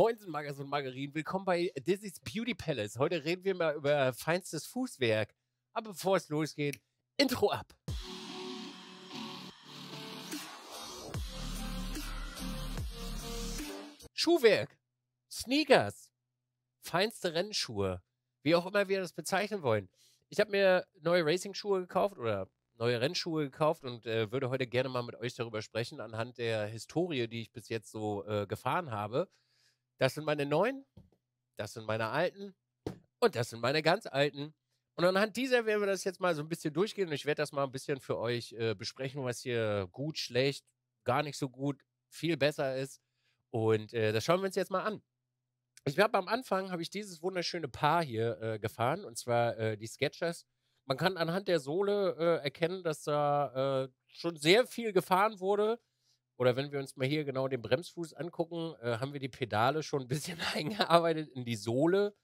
Moinsen Magas und Margarinen, willkommen bei Dizzy's Beauty Palace. Heute reden wir mal über feinstes Fußwerk. Aber bevor es losgeht, Intro ab. Schuhwerk, Sneakers, feinste Rennschuhe, wie auch immer wir das bezeichnen wollen. Ich habe mir neue Racing-Schuhe gekauft oder neue Rennschuhe gekauft und äh, würde heute gerne mal mit euch darüber sprechen, anhand der Historie, die ich bis jetzt so äh, gefahren habe das sind meine neuen, das sind meine alten und das sind meine ganz alten. Und anhand dieser werden wir das jetzt mal so ein bisschen durchgehen und ich werde das mal ein bisschen für euch äh, besprechen, was hier gut, schlecht, gar nicht so gut, viel besser ist. Und äh, das schauen wir uns jetzt mal an. Ich habe am Anfang habe ich dieses wunderschöne Paar hier äh, gefahren und zwar äh, die Sketchers. Man kann anhand der Sohle äh, erkennen, dass da äh, schon sehr viel gefahren wurde oder wenn wir uns mal hier genau den Bremsfuß angucken, äh, haben wir die Pedale schon ein bisschen eingearbeitet in die Sohle.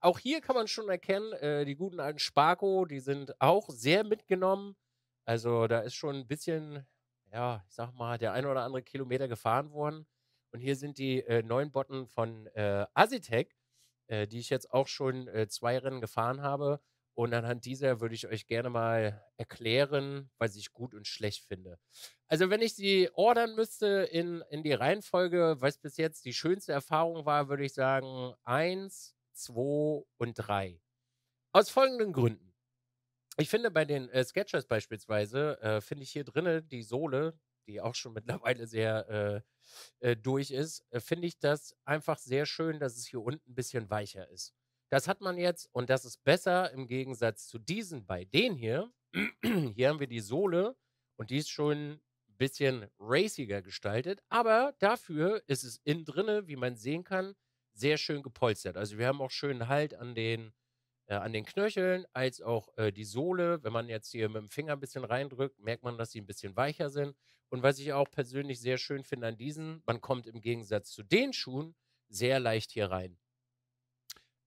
Auch hier kann man schon erkennen, äh, die guten alten Sparko, die sind auch sehr mitgenommen. Also da ist schon ein bisschen, ja, ich sag mal, der ein oder andere Kilometer gefahren worden. Und hier sind die äh, neuen Botten von äh, Asitec, äh, die ich jetzt auch schon äh, zwei Rennen gefahren habe. Und anhand dieser würde ich euch gerne mal erklären, was ich gut und schlecht finde. Also wenn ich sie ordern müsste in, in die Reihenfolge, was bis jetzt die schönste Erfahrung war, würde ich sagen eins, zwei und drei. Aus folgenden Gründen. Ich finde bei den äh, Sketchers beispielsweise, äh, finde ich hier drinnen die Sohle, die auch schon mittlerweile sehr äh, äh durch ist, äh, finde ich das einfach sehr schön, dass es hier unten ein bisschen weicher ist. Das hat man jetzt und das ist besser im Gegensatz zu diesen bei denen hier. hier haben wir die Sohle und die ist schon ein bisschen raciger gestaltet, aber dafür ist es innen drinne, wie man sehen kann, sehr schön gepolstert. Also wir haben auch schönen Halt an den, äh, an den Knöcheln, als auch äh, die Sohle. Wenn man jetzt hier mit dem Finger ein bisschen reindrückt, merkt man, dass sie ein bisschen weicher sind. Und was ich auch persönlich sehr schön finde an diesen, man kommt im Gegensatz zu den Schuhen sehr leicht hier rein.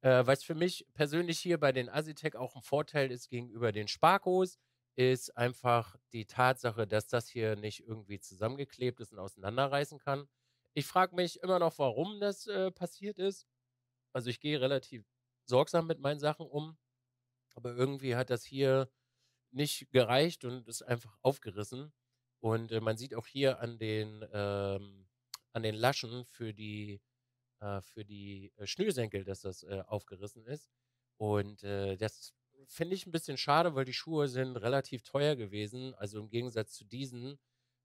Äh, was für mich persönlich hier bei den Asitec auch ein Vorteil ist gegenüber den Sparkos, ist einfach die Tatsache, dass das hier nicht irgendwie zusammengeklebt ist und auseinanderreißen kann. Ich frage mich immer noch, warum das äh, passiert ist. Also ich gehe relativ sorgsam mit meinen Sachen um, aber irgendwie hat das hier nicht gereicht und ist einfach aufgerissen. Und äh, man sieht auch hier an den, ähm, an den Laschen für die äh, für die äh, Schnürsenkel, dass das äh, aufgerissen ist. Und äh, das finde ich ein bisschen schade, weil die Schuhe sind relativ teuer gewesen. Also im Gegensatz zu diesen,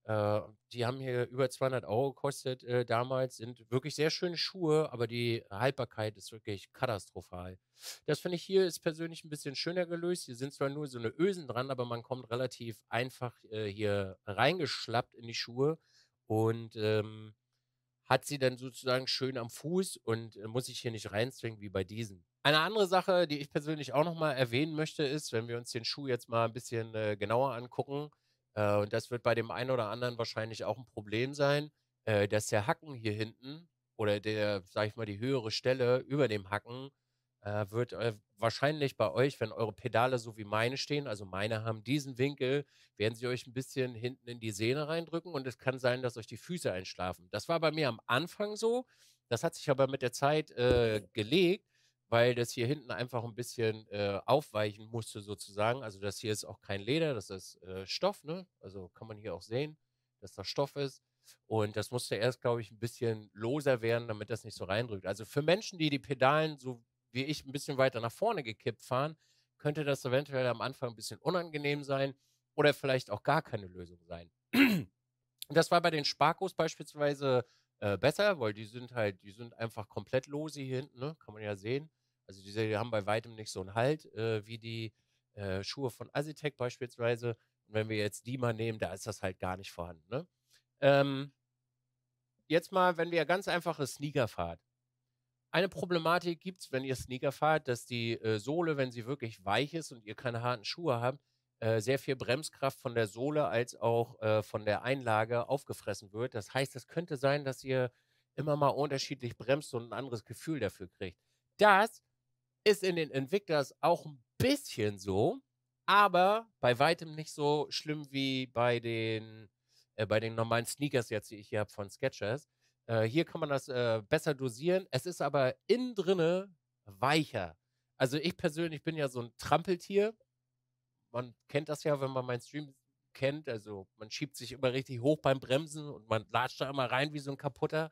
äh, die haben hier über 200 Euro gekostet äh, damals. Sind wirklich sehr schöne Schuhe, aber die Haltbarkeit ist wirklich katastrophal. Das finde ich hier ist persönlich ein bisschen schöner gelöst. Hier sind zwar nur so eine Ösen dran, aber man kommt relativ einfach hier reingeschlappt in die Schuhe. Und ähm, hat sie dann sozusagen schön am Fuß und äh, muss sich hier nicht reinzwingen wie bei diesen. Eine andere Sache, die ich persönlich auch nochmal erwähnen möchte, ist, wenn wir uns den Schuh jetzt mal ein bisschen äh, genauer angucken, äh, und das wird bei dem einen oder anderen wahrscheinlich auch ein Problem sein, äh, dass der Hacken hier hinten oder der, sag ich mal, die höhere Stelle über dem Hacken äh, wird äh, wahrscheinlich bei euch, wenn eure Pedale so wie meine stehen, also meine haben diesen Winkel, werden sie euch ein bisschen hinten in die Sehne reindrücken und es kann sein, dass euch die Füße einschlafen. Das war bei mir am Anfang so. Das hat sich aber mit der Zeit äh, gelegt, weil das hier hinten einfach ein bisschen äh, aufweichen musste sozusagen. Also das hier ist auch kein Leder, das ist äh, Stoff, ne? Also kann man hier auch sehen, dass das Stoff ist. Und das musste erst, glaube ich, ein bisschen loser werden, damit das nicht so reindrückt. Also für Menschen, die die Pedalen so wie ich, ein bisschen weiter nach vorne gekippt fahren, könnte das eventuell am Anfang ein bisschen unangenehm sein oder vielleicht auch gar keine Lösung sein. Das war bei den Sparkos beispielsweise äh, besser, weil die sind halt, die sind einfach komplett lose hier hinten, ne? kann man ja sehen. Also diese die haben bei weitem nicht so einen Halt äh, wie die äh, Schuhe von Asitec beispielsweise. Und wenn wir jetzt die mal nehmen, da ist das halt gar nicht vorhanden. Ne? Ähm, jetzt mal, wenn wir ganz einfache Sneaker fahrt, eine Problematik gibt es, wenn ihr Sneaker fahrt, dass die äh, Sohle, wenn sie wirklich weich ist und ihr keine harten Schuhe habt, äh, sehr viel Bremskraft von der Sohle als auch äh, von der Einlage aufgefressen wird. Das heißt, es könnte sein, dass ihr immer mal unterschiedlich bremst und ein anderes Gefühl dafür kriegt. Das ist in den Invictas auch ein bisschen so, aber bei weitem nicht so schlimm wie bei den, äh, bei den normalen Sneakers jetzt, die ich hier habe von Sketchers. Äh, hier kann man das äh, besser dosieren. Es ist aber innen drinne weicher. Also ich persönlich bin ja so ein Trampeltier. Man kennt das ja, wenn man meinen Stream kennt. Also man schiebt sich immer richtig hoch beim Bremsen und man latscht da immer rein wie so ein kaputter.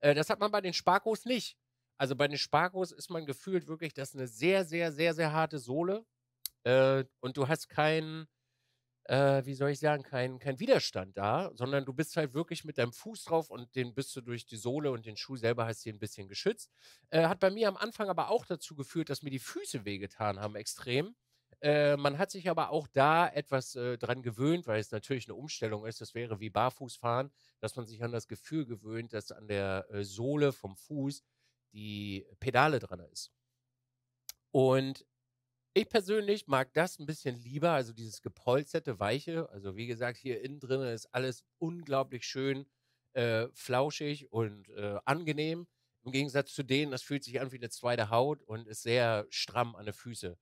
Äh, das hat man bei den Sparkos nicht. Also bei den Sparkos ist man gefühlt wirklich, das ist eine sehr, sehr, sehr, sehr harte Sohle. Äh, und du hast keinen äh, wie soll ich sagen, kein, kein Widerstand da, sondern du bist halt wirklich mit deinem Fuß drauf und den bist du durch die Sohle und den Schuh selber hast du ein bisschen geschützt. Äh, hat bei mir am Anfang aber auch dazu geführt, dass mir die Füße wehgetan haben, extrem. Äh, man hat sich aber auch da etwas äh, dran gewöhnt, weil es natürlich eine Umstellung ist. Das wäre wie Barfußfahren, dass man sich an das Gefühl gewöhnt, dass an der äh, Sohle vom Fuß die Pedale dran ist. Und ich persönlich mag das ein bisschen lieber, also dieses gepolsterte Weiche. Also wie gesagt, hier innen drin ist alles unglaublich schön, äh, flauschig und äh, angenehm. Im Gegensatz zu denen, das fühlt sich an wie eine zweite Haut und ist sehr stramm an den Füßen.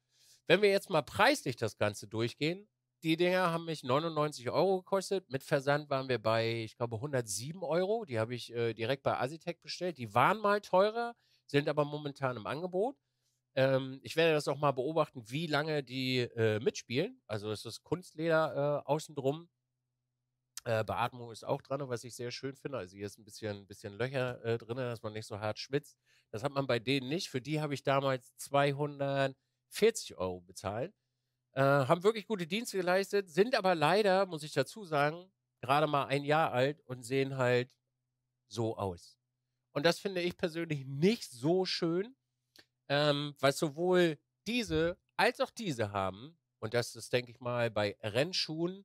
Wenn wir jetzt mal preislich das Ganze durchgehen, die Dinger haben mich 99 Euro gekostet. Mit Versand waren wir bei, ich glaube, 107 Euro. Die habe ich äh, direkt bei Asitec bestellt. Die waren mal teurer, sind aber momentan im Angebot. Ähm, ich werde das auch mal beobachten, wie lange die äh, mitspielen. Also es ist Kunstleder äh, außen drum. Äh, Beatmung ist auch dran, was ich sehr schön finde. Also hier ist ein bisschen, bisschen Löcher äh, drin, dass man nicht so hart schwitzt. Das hat man bei denen nicht. Für die habe ich damals 240 Euro bezahlt. Äh, haben wirklich gute Dienste geleistet, sind aber leider, muss ich dazu sagen, gerade mal ein Jahr alt und sehen halt so aus. Und das finde ich persönlich nicht so schön, ähm, was sowohl diese als auch diese haben, und das ist, denke ich mal, bei Rennschuhen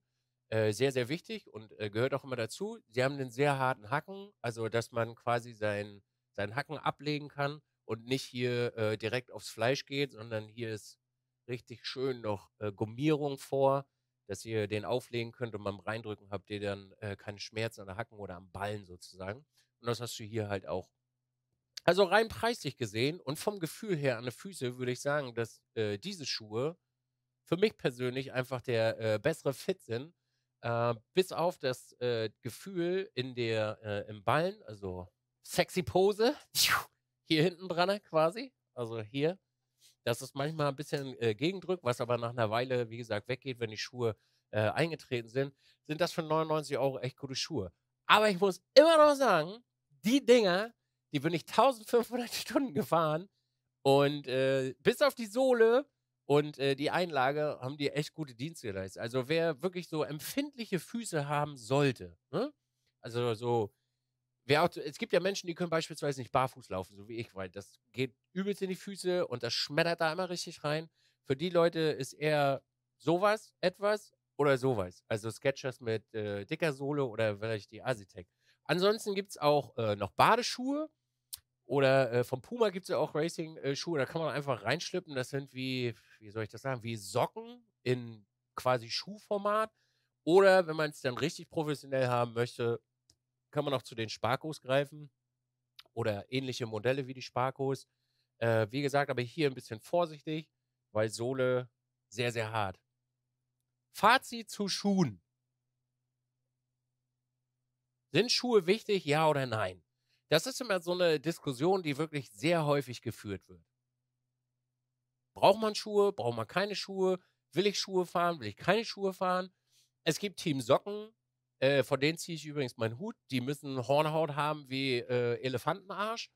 äh, sehr, sehr wichtig und äh, gehört auch immer dazu, sie haben einen sehr harten Hacken, also dass man quasi seinen sein Hacken ablegen kann und nicht hier äh, direkt aufs Fleisch geht, sondern hier ist richtig schön noch äh, Gummierung vor, dass ihr den auflegen könnt und beim Reindrücken habt ihr dann äh, keine Schmerzen an der Hacken oder am Ballen sozusagen. Und das hast du hier halt auch also rein preislich gesehen und vom Gefühl her an der Füße würde ich sagen, dass äh, diese Schuhe für mich persönlich einfach der äh, bessere Fit sind. Äh, bis auf das äh, Gefühl in der, äh, im Ballen, also sexy Pose, hier hinten dran quasi, also hier, dass es manchmal ein bisschen äh, gegendrückt, was aber nach einer Weile, wie gesagt, weggeht, wenn die Schuhe eingetreten sind, sind das für 99 Euro echt gute Schuhe. Aber ich muss immer noch sagen, die Dinger die bin ich 1500 Stunden gefahren und äh, bis auf die Sohle und äh, die Einlage haben die echt gute Dienste geleistet. Also wer wirklich so empfindliche Füße haben sollte, ne? also so, wer auch, es gibt ja Menschen, die können beispielsweise nicht barfuß laufen, so wie ich, weil das geht übelst in die Füße und das schmettert da immer richtig rein. Für die Leute ist eher sowas etwas oder sowas. Also Sketchers mit äh, dicker Sohle oder vielleicht die Asitec. Ansonsten gibt es auch äh, noch Badeschuhe. Oder äh, vom Puma gibt es ja auch Racing-Schuhe, da kann man einfach reinschlippen. Das sind wie, wie soll ich das sagen, wie Socken in quasi Schuhformat. Oder wenn man es dann richtig professionell haben möchte, kann man auch zu den Sparkos greifen oder ähnliche Modelle wie die Sparkos. Äh, wie gesagt, aber hier ein bisschen vorsichtig, weil Sohle sehr, sehr hart. Fazit zu Schuhen. Sind Schuhe wichtig, ja oder nein? Das ist immer so eine Diskussion, die wirklich sehr häufig geführt wird. Braucht man Schuhe? Braucht man keine Schuhe? Will ich Schuhe fahren? Will ich keine Schuhe fahren? Es gibt Team Socken, äh, von denen ziehe ich übrigens meinen Hut. Die müssen Hornhaut haben wie äh, Elefantenarsch.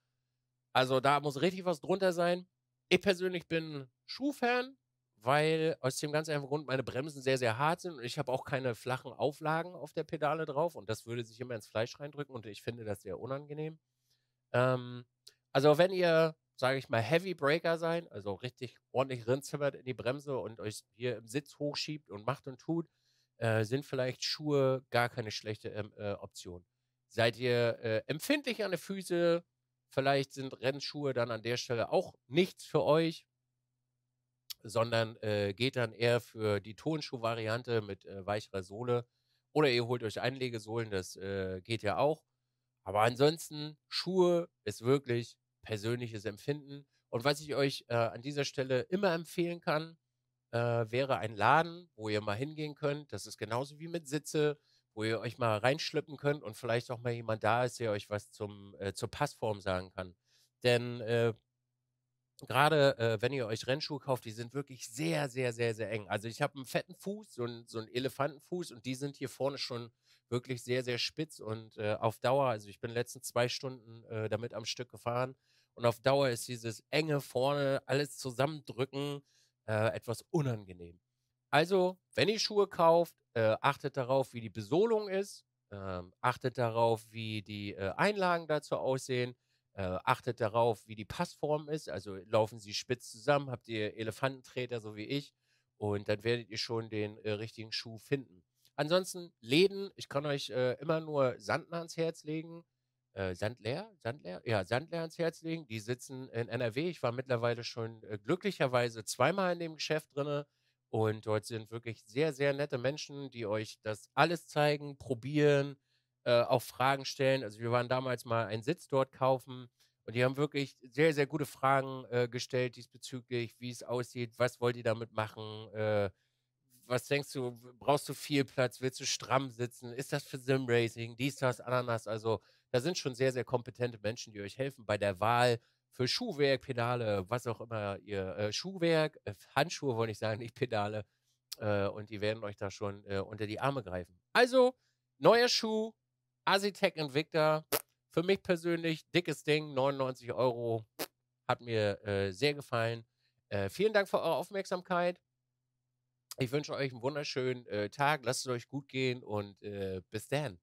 Also da muss richtig was drunter sein. Ich persönlich bin Schuhfan weil aus dem ganz einfachen Grund meine Bremsen sehr, sehr hart sind und ich habe auch keine flachen Auflagen auf der Pedale drauf und das würde sich immer ins Fleisch reindrücken und ich finde das sehr unangenehm. Ähm, also wenn ihr, sage ich mal, Heavy Breaker sein, also richtig ordentlich rinzimmert in die Bremse und euch hier im Sitz hochschiebt und macht und tut, äh, sind vielleicht Schuhe gar keine schlechte ähm, äh, Option. Seid ihr äh, empfindlich an der Füße, vielleicht sind Rennschuhe dann an der Stelle auch nichts für euch, sondern äh, geht dann eher für die Tonschuhvariante mit äh, weicherer Sohle. Oder ihr holt euch Einlegesohlen, das äh, geht ja auch. Aber ansonsten, Schuhe ist wirklich persönliches Empfinden. Und was ich euch äh, an dieser Stelle immer empfehlen kann, äh, wäre ein Laden, wo ihr mal hingehen könnt. Das ist genauso wie mit Sitze, wo ihr euch mal reinschlippen könnt und vielleicht auch mal jemand da ist, der euch was zum, äh, zur Passform sagen kann. Denn gerade äh, wenn ihr euch Rennschuhe kauft, die sind wirklich sehr, sehr, sehr, sehr eng. Also ich habe einen fetten Fuß, so, ein, so einen Elefantenfuß und die sind hier vorne schon wirklich sehr, sehr spitz und äh, auf Dauer, also ich bin letzten zwei Stunden äh, damit am Stück gefahren und auf Dauer ist dieses enge vorne, alles zusammendrücken äh, etwas unangenehm. Also, wenn ihr Schuhe kauft, äh, achtet darauf, wie die Besolung ist, ähm, achtet darauf, wie die äh, Einlagen dazu aussehen äh, achtet darauf, wie die Passform ist. Also laufen Sie spitz zusammen, habt ihr Elefantentreter, so wie ich, und dann werdet ihr schon den äh, richtigen Schuh finden. Ansonsten Läden, ich kann euch äh, immer nur Sandner ans Herz legen. Äh, Sandler, Sandler, ja, Sandler ans Herz legen. Die sitzen in NRW. Ich war mittlerweile schon äh, glücklicherweise zweimal in dem Geschäft drin. und dort sind wirklich sehr, sehr nette Menschen, die euch das alles zeigen, probieren, äh, auch Fragen stellen. Also wir waren damals mal einen Sitz dort kaufen und die haben wirklich sehr, sehr gute Fragen äh, gestellt diesbezüglich, wie es aussieht, was wollt ihr damit machen, äh, was denkst du, brauchst du viel Platz, willst du stramm sitzen, ist das für Simracing, dies, das, Ananas, also da sind schon sehr, sehr kompetente Menschen, die euch helfen bei der Wahl für Schuhwerk, Pedale, was auch immer ihr, äh, Schuhwerk, äh, Handschuhe wollte ich sagen, nicht Pedale, äh, und die werden euch da schon äh, unter die Arme greifen. Also, neuer Schuh, Asitec Invicta, für mich persönlich, dickes Ding, 99 Euro. Hat mir äh, sehr gefallen. Äh, vielen Dank für eure Aufmerksamkeit. Ich wünsche euch einen wunderschönen äh, Tag. Lasst es euch gut gehen und äh, bis dann.